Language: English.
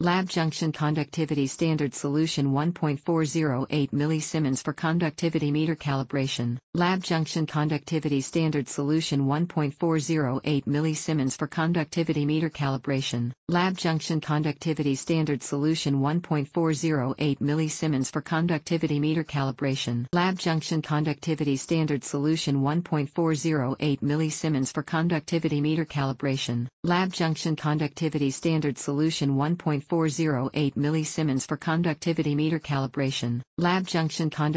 Lab junction conductivity standard solution 1.408 millisiemens for conductivity meter calibration. Lab junction conductivity standard solution 1.408 millisiemens for conductivity meter calibration. Lab junction conductivity standard solution 1.408 millisiemens for conductivity meter calibration. Lab junction conductivity standard solution 1.408 millisiemens for conductivity meter calibration. Lab junction conductivity standard solution 1.4 0.408 millisiemens for conductivity meter calibration. Lab junction conduct